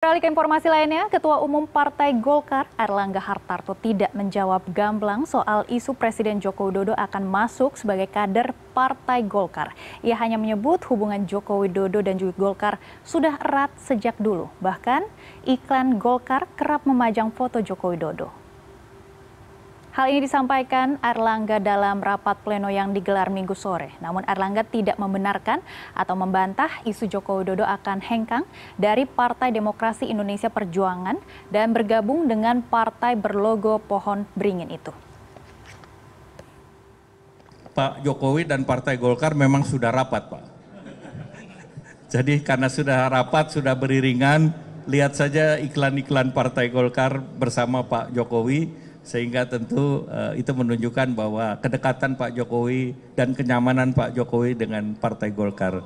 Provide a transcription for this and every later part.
Beralih ke informasi lainnya, Ketua Umum Partai Golkar Erlangga Hartarto tidak menjawab gamblang soal isu Presiden Joko Widodo akan masuk sebagai kader Partai Golkar. Ia hanya menyebut hubungan Joko Widodo dan juga Golkar sudah erat sejak dulu. Bahkan iklan Golkar kerap memajang foto Joko Widodo. Hal ini disampaikan Erlangga dalam rapat pleno yang digelar minggu sore. Namun Erlangga tidak membenarkan atau membantah isu Joko Widodo akan hengkang dari Partai Demokrasi Indonesia Perjuangan dan bergabung dengan partai berlogo pohon beringin itu. Pak Jokowi dan Partai Golkar memang sudah rapat, Pak. Jadi karena sudah rapat, sudah beriringan, lihat saja iklan-iklan Partai Golkar bersama Pak Jokowi sehingga tentu uh, itu menunjukkan bahwa kedekatan Pak Jokowi dan kenyamanan Pak Jokowi dengan Partai Golkar.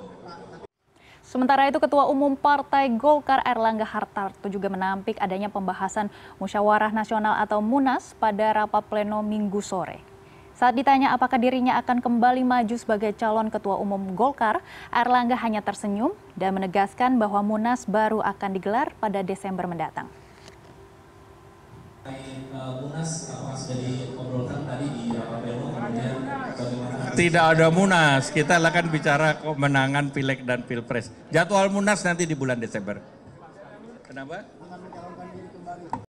Sementara itu Ketua Umum Partai Golkar Erlangga Hartarto juga menampik adanya pembahasan musyawarah nasional atau MUNAS pada rapat pleno Minggu sore. Saat ditanya apakah dirinya akan kembali maju sebagai calon ketua umum Golkar, Erlangga hanya tersenyum dan menegaskan bahwa Munas baru akan digelar pada Desember mendatang. Tidak ada munas, kita akan bicara kemenangan pileg dan pilpres. Jadwal munas nanti di bulan Desember. Kenapa?